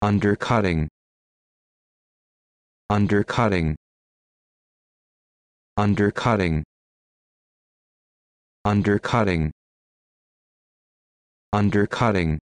undercutting undercutting undercutting undercutting undercutting